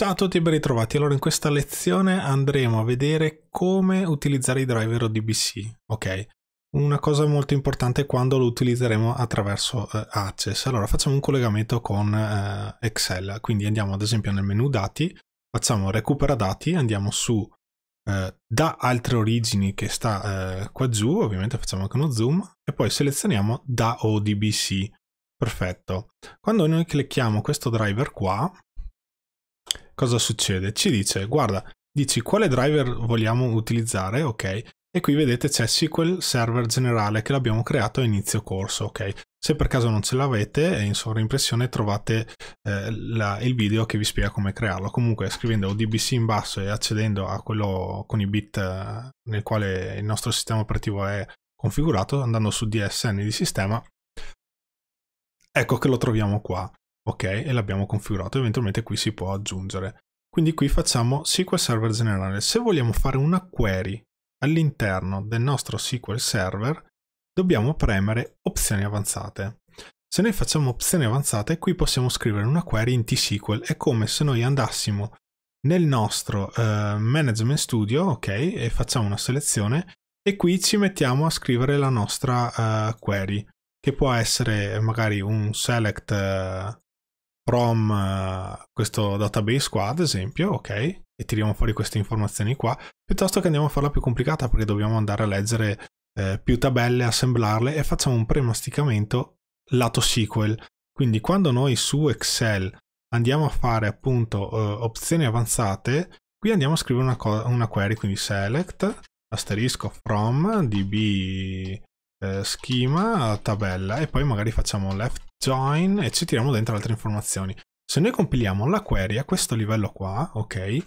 Ciao a tutti e ben ritrovati. Allora, in questa lezione andremo a vedere come utilizzare i driver ODBC, ok? Una cosa molto importante quando lo utilizzeremo attraverso eh, Access. Allora, facciamo un collegamento con eh, Excel. Quindi andiamo ad esempio nel menu dati, facciamo recupera dati, andiamo su eh, da altre origini che sta eh, qua giù, ovviamente facciamo anche uno zoom, e poi selezioniamo da ODBC. Perfetto. Quando noi clicchiamo questo driver qua, cosa succede? Ci dice, guarda, dici quale driver vogliamo utilizzare, ok? E qui vedete c'è SQL Server generale che l'abbiamo creato a inizio corso, ok? Se per caso non ce l'avete, in sovraimpressione trovate eh, la, il video che vi spiega come crearlo. Comunque scrivendo ODBC in basso e accedendo a quello con i bit eh, nel quale il nostro sistema operativo è configurato, andando su DSN di sistema, ecco che lo troviamo qua ok e l'abbiamo configurato eventualmente qui si può aggiungere quindi qui facciamo SQL Server generale se vogliamo fare una query all'interno del nostro SQL Server dobbiamo premere opzioni avanzate se noi facciamo opzioni avanzate qui possiamo scrivere una query in T-SQL è come se noi andassimo nel nostro eh, Management Studio ok e facciamo una selezione e qui ci mettiamo a scrivere la nostra eh, query che può essere magari un select eh, from uh, eh, questo database qua, ad esempio, ok? E tiriamo fuori queste informazioni qua, piuttosto che andiamo a farla più complicata perché dobbiamo andare a leggere eh, più tabelle, assemblarle e facciamo un premasticamento lato SQL. Quindi quando noi su Excel andiamo a fare appunto uh, opzioni avanzate, qui andiamo a scrivere una, una query, quindi select asterisco from db eh, schema, tabella e poi magari facciamo left join e ci tiriamo dentro altre informazioni. Se noi compiliamo la query a questo livello qua, ok,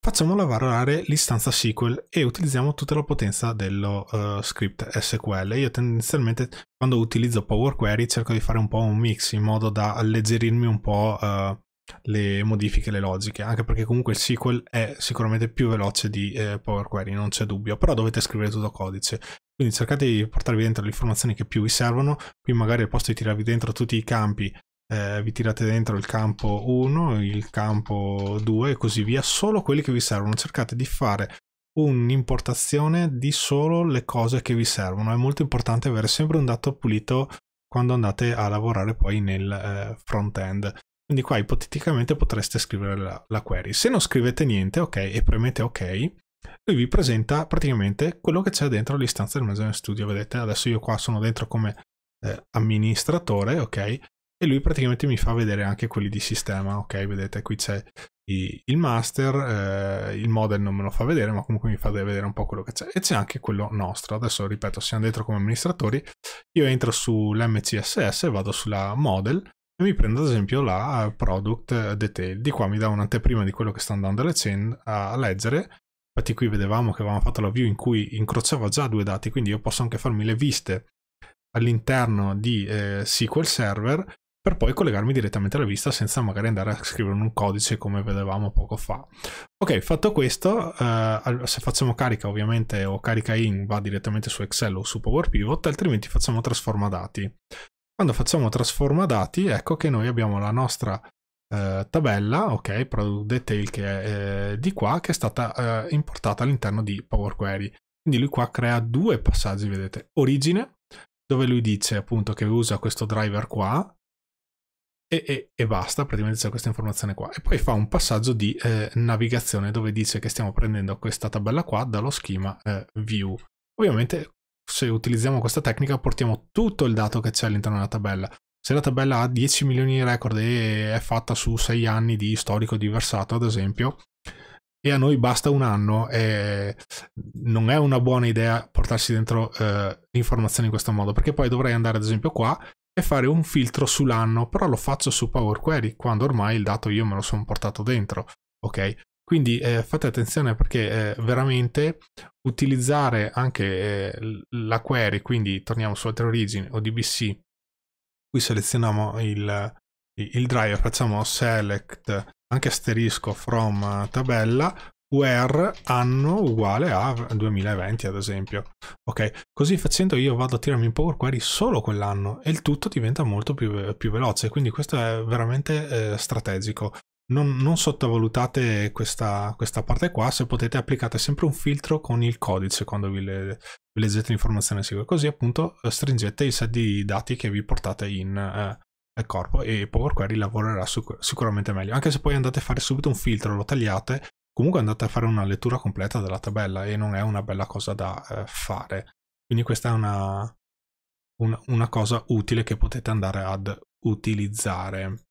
facciamo lavorare l'istanza SQL e utilizziamo tutta la potenza dello uh, script SQL. Io tendenzialmente quando utilizzo Power Query cerco di fare un po' un mix in modo da alleggerirmi un po' uh, le modifiche, le logiche, anche perché comunque il SQL è sicuramente più veloce di eh, Power Query, non c'è dubbio, però dovete scrivere tutto codice. Quindi cercate di portarvi dentro le informazioni che più vi servono. Qui magari al posto di tirarvi dentro tutti i campi, eh, vi tirate dentro il campo 1, il campo 2 e così via. Solo quelli che vi servono. Cercate di fare un'importazione di solo le cose che vi servono. È molto importante avere sempre un dato pulito quando andate a lavorare poi nel eh, front end. Quindi qua ipoteticamente potreste scrivere la, la, query. Se non scrivete niente, ok, e premete ok, lui vi presenta praticamente quello che c'è dentro l'istanza del management studio. Vedete, adesso io qua sono dentro come eh, amministratore, ok? E lui praticamente mi fa vedere anche quelli di sistema, ok? Vedete, qui c'è il master, eh, il model non me lo fa vedere, ma comunque mi fa vedere un po' quello che c'è. E c'è anche quello nostro. Adesso, ripeto, siamo dentro come amministratori. Io entro sull'MCSS, vado sulla model, e mi prendo ad esempio la product detail. Di qua mi dà un'anteprima di quello che sto andando a leggere Infatti qui vedevamo che avevamo fatto la view in cui incrociava già due dati, quindi io posso anche farmi le viste all'interno di eh, SQL Server per poi collegarmi direttamente alla vista senza magari andare a scrivere un codice come vedevamo poco fa. Ok, fatto questo, eh, se facciamo carica ovviamente o carica in va direttamente su Excel o su Power Pivot, altrimenti facciamo trasforma dati. Quando facciamo trasforma dati, ecco che noi abbiamo la nostra eh, tabella, ok, product detail che è eh, di qua, che è stata eh, importata all'interno di Power Query. Quindi lui qua crea due passaggi, vedete, origine, dove lui dice appunto che usa questo driver qua, e, e, e basta, praticamente c'è questa informazione qua. E poi fa un passaggio di eh, navigazione dove dice che stiamo prendendo questa tabella qua dallo schema eh, view. Ovviamente se utilizziamo questa tecnica portiamo tutto il dato che c'è all'interno della tabella, se la tabella ha 10 milioni di record e è fatta su 6 anni di storico di versato, ad esempio, e a noi basta un anno, non è una buona idea portarsi dentro eh, informazioni in questo modo, perché poi dovrei andare, ad esempio, qua e fare un filtro sull'anno, però lo faccio su Power Query quando ormai il dato io me lo sono portato dentro, ok? Quindi eh, fate attenzione perché eh, veramente utilizzare anche eh, la query, quindi torniamo su altre origini o DBC qui selezioniamo il, il driver, facciamo select anche asterisco from tabella where anno uguale a 2020 ad esempio ok così facendo io vado a tirarmi in power query solo quell'anno e il tutto diventa molto più, più veloce quindi questo è veramente eh, strategico non, non sottovalutate questa, questa, parte qua, se potete applicate sempre un filtro con il codice quando vi, le, vi leggete l'informazione SQL, così appunto eh, stringete i set di dati che vi portate in, eh, eh corpo e Power Query lavorerà sic sicuramente meglio. Anche se poi andate a fare subito un filtro, lo tagliate, comunque andate a fare una lettura completa della tabella e non è una bella cosa da eh, fare. Quindi questa è una, una, una, cosa utile che potete andare ad utilizzare.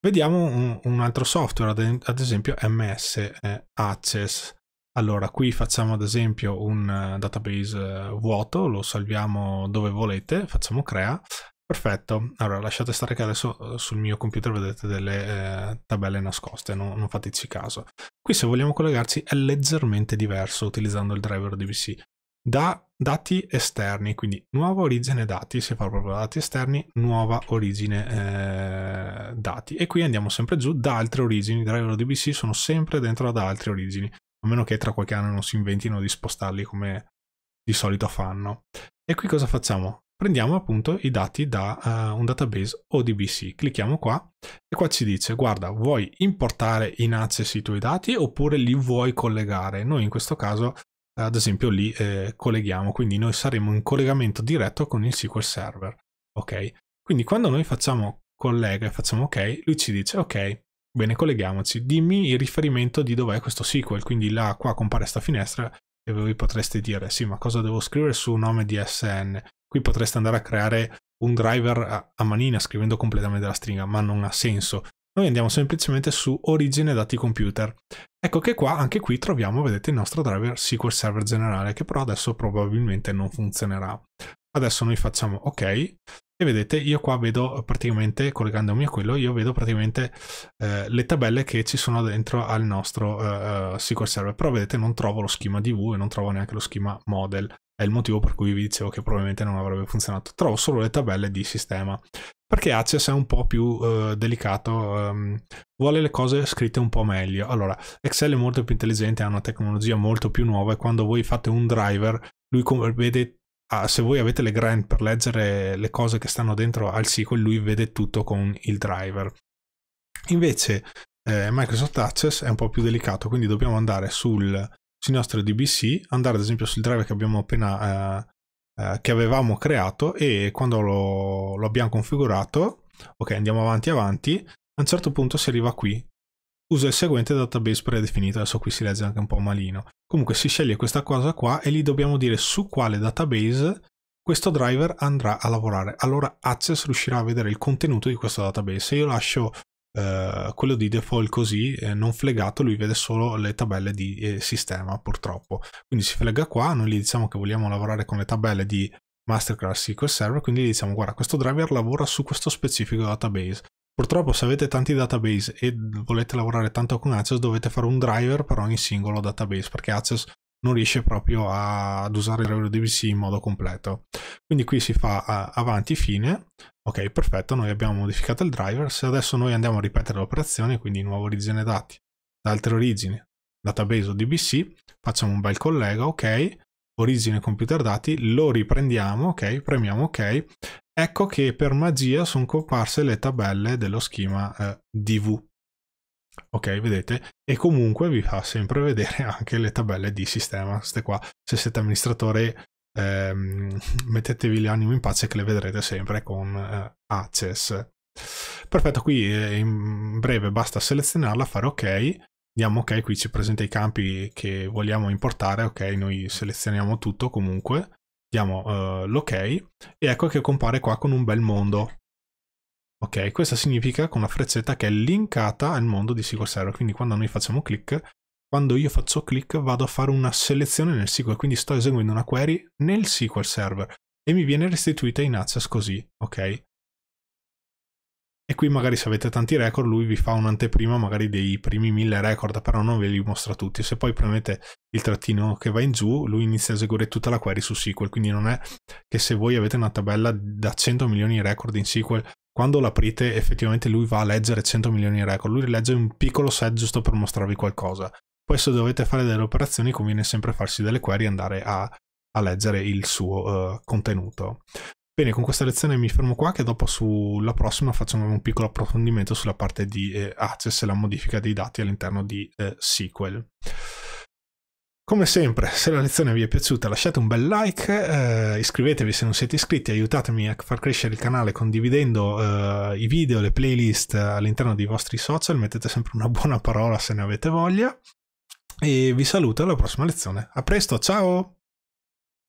Vediamo un, un altro software, ad, esempio MS eh, Access. Allora, qui facciamo ad esempio un eh, database eh, vuoto, lo salviamo dove volete, facciamo crea. Perfetto, allora lasciate stare che adesso eh, sul mio computer vedete delle eh, tabelle nascoste, no, non fateci caso. Qui se vogliamo collegarci è leggermente diverso utilizzando il driver DVC da dati esterni, quindi nuova origine dati, se fa proprio dati esterni, nuova origine eh, dati. E qui andiamo sempre giù da altre origini, driver DBC sono sempre dentro da altre origini, a meno che tra qualche anno non si inventino di spostarli come di solito fanno. E qui cosa facciamo? Prendiamo appunto i dati da uh, un database ODBC, clicchiamo qua e qua ci dice guarda vuoi importare in Access i tuoi dati oppure li vuoi collegare? Noi in questo caso ad esempio lì eh, colleghiamo, quindi noi saremo in collegamento diretto con il SQL Server, ok? Quindi quando noi facciamo collega e facciamo ok, lui ci dice ok, bene colleghiamoci, dimmi il riferimento di dov'è questo SQL, quindi là qua compare questa finestra e voi potreste dire sì ma cosa devo scrivere su nome di SN? Qui potreste andare a creare un driver a manina scrivendo completamente la stringa, ma non ha senso noi andiamo semplicemente su origine dati computer. Ecco che qua, anche qui troviamo, vedete, il nostro driver SQL Server generale, che però adesso probabilmente non funzionerà. Adesso noi facciamo ok, e vedete io qua vedo praticamente, collegandomi a quello, io vedo praticamente eh, le tabelle che ci sono dentro al nostro eh, eh SQL Server, però vedete non trovo lo schema DV e non trovo neanche lo schema model, è il motivo per cui vi dicevo che probabilmente non avrebbe funzionato, trovo solo le tabelle di sistema perché Access è un po' più uh, delicato, um, vuole le cose scritte un po' meglio. Allora, Excel è molto più intelligente, ha una tecnologia molto più nuova e quando voi fate un driver, lui vede, ah, se voi avete le grant per leggere le cose che stanno dentro al SQL, lui vede tutto con il driver. Invece eh, Microsoft Access è un po' più delicato, quindi dobbiamo andare sul, sui nostri DBC, andare ad esempio sul driver che abbiamo appena... Eh, eh, che avevamo creato e quando lo, lo abbiamo configurato, ok andiamo avanti avanti, a un certo punto si arriva qui, usa il seguente database predefinito, adesso qui si legge anche un po' malino. Comunque si sceglie questa cosa qua e lì dobbiamo dire su quale database questo driver andrà a lavorare. Allora Access riuscirà a vedere il contenuto di questo database. Se io lascio eh, quello di default così eh, non flegato lui vede solo le tabelle di eh, sistema purtroppo quindi si flega qua noi gli diciamo che vogliamo lavorare con le tabelle di masterclass SQL Server quindi gli diciamo guarda questo driver lavora su questo specifico database purtroppo se avete tanti database e volete lavorare tanto con Access dovete fare un driver per ogni singolo database perché Access non riesce proprio a, ad usare il DBC in modo completo. Quindi qui si fa a, avanti, fine, ok perfetto, noi abbiamo modificato il driver, se adesso noi andiamo a ripetere l'operazione, quindi nuova origine dati, da altre origini, database o DBC, facciamo un bel collega, ok, origine computer dati, lo riprendiamo, ok, premiamo ok, ecco che per magia sono comparse le tabelle dello schema eh, DV. Ok, vedete? E comunque vi fa sempre vedere anche le tabelle di sistema, queste qua. Se siete amministratore, ehm, mettetevi l'animo in pace che le vedrete sempre con eh, Access. Perfetto, qui eh, in breve basta selezionarla, fare ok, diamo ok, qui ci presenta i campi che vogliamo importare, ok, noi selezioniamo tutto comunque, diamo eh, l'ok e ecco che compare qua con un bel mondo. Ok, questa significa con la frezzetta che è linkata al mondo di SQL Server, quindi quando noi facciamo click, quando io faccio click vado a fare una selezione nel SQL, quindi sto eseguendo una query nel SQL Server e mi viene restituita in access così, ok? E qui magari se avete tanti record lui vi fa un'anteprima magari dei primi mille record, però non ve li mostra tutti. Se poi premete il trattino che va in giù, lui inizia a eseguire tutta la query su SQL, quindi non è che se voi avete una tabella da 100 milioni di record in SQL quando l'aprite effettivamente lui va a leggere 100 milioni di record, lui legge un piccolo set giusto per mostrarvi qualcosa. Poi se dovete fare delle operazioni conviene sempre farsi delle query e andare a, a, leggere il suo uh, contenuto. Bene, con questa lezione mi fermo qua che dopo sulla prossima facciamo un piccolo approfondimento sulla parte di eh, access e la modifica dei dati all'interno di eh, SQL. Come sempre, se la lezione vi è piaciuta lasciate un bel like, eh, iscrivetevi se non siete iscritti, aiutatemi a far crescere il canale condividendo eh, i video, le playlist eh, all'interno dei vostri social, mettete sempre una buona parola se ne avete voglia e vi saluto alla prossima lezione. A presto, ciao!